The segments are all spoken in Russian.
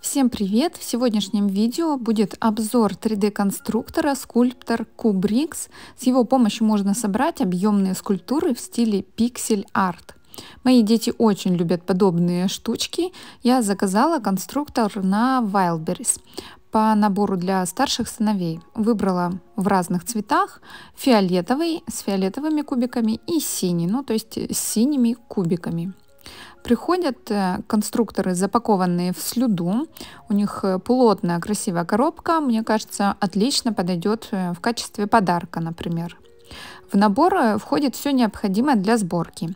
Всем привет! В сегодняшнем видео будет обзор 3D-конструктора скульптор Kubricks. С его помощью можно собрать объемные скульптуры в стиле пиксель-арт. Мои дети очень любят подобные штучки. Я заказала конструктор на Wildberries по набору для старших сыновей. Выбрала в разных цветах фиолетовый с фиолетовыми кубиками и синий, ну то есть с синими кубиками. Приходят э, конструкторы, запакованные в слюду. У них э, плотная красивая коробка. Мне кажется, отлично подойдет э, в качестве подарка, например. В набор э, входит все необходимое для сборки.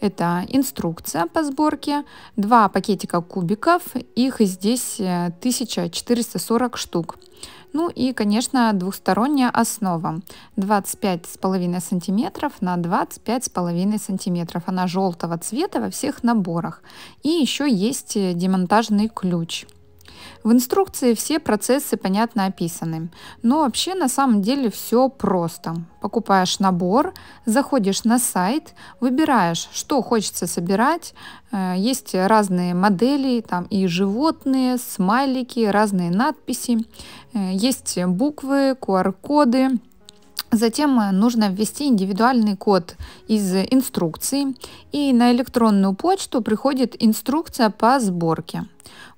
Это инструкция по сборке, два пакетика кубиков, их здесь 1440 э, штук. Ну и, конечно, двухсторонняя основа 25,5 см на 25,5 см. Она желтого цвета во всех наборах. И еще есть э, демонтажный ключ – в инструкции все процессы понятно описаны, но вообще на самом деле все просто. Покупаешь набор, заходишь на сайт, выбираешь, что хочется собирать. Э, есть разные модели, там и животные, смайлики, разные надписи, э, есть буквы, QR-коды Затем э, нужно ввести индивидуальный код из инструкции, и на электронную почту приходит инструкция по сборке.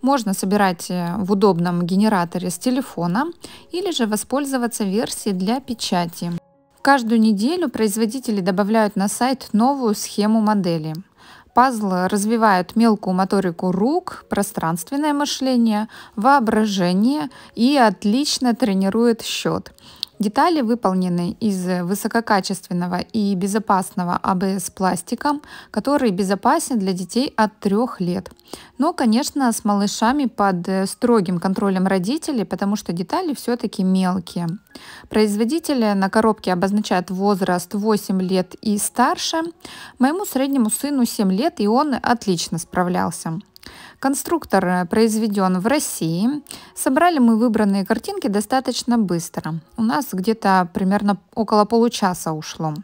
Можно собирать э, в удобном генераторе с телефона или же воспользоваться версией для печати. Каждую неделю производители добавляют на сайт новую схему модели. Пазл развивают мелкую моторику рук, пространственное мышление, воображение и отлично тренирует счет. Детали выполнены из высококачественного и безопасного АБС-пластика, который безопасен для детей от 3 лет. Но, конечно, с малышами под э, строгим контролем родителей, потому что детали все-таки мелкие. Производители на коробке обозначают возраст 8 лет и старше. Моему среднему сыну 7 лет, и он отлично справлялся. Конструктор э, произведен в России. Собрали мы выбранные картинки достаточно быстро. У нас где-то примерно около получаса ушло.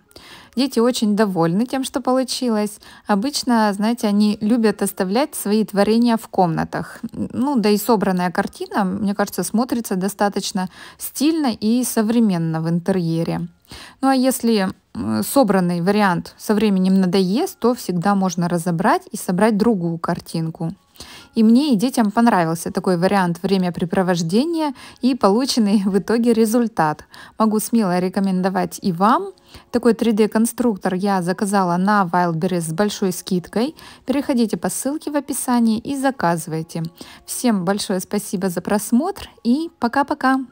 Дети очень довольны тем, что получилось. Обычно, знаете, они любят оставлять свои творения в комнатах. Ну, да и собранная картина, мне кажется, смотрится достаточно стильно и современно в интерьере. Ну а если собранный вариант со временем надоест, то всегда можно разобрать и собрать другую картинку. И мне и детям понравился такой вариант времяпрепровождения и полученный в итоге результат. Могу смело рекомендовать и вам. Такой 3D-конструктор я заказала на Wildberries с большой скидкой. Переходите по ссылке в описании и заказывайте. Всем большое спасибо за просмотр и пока-пока!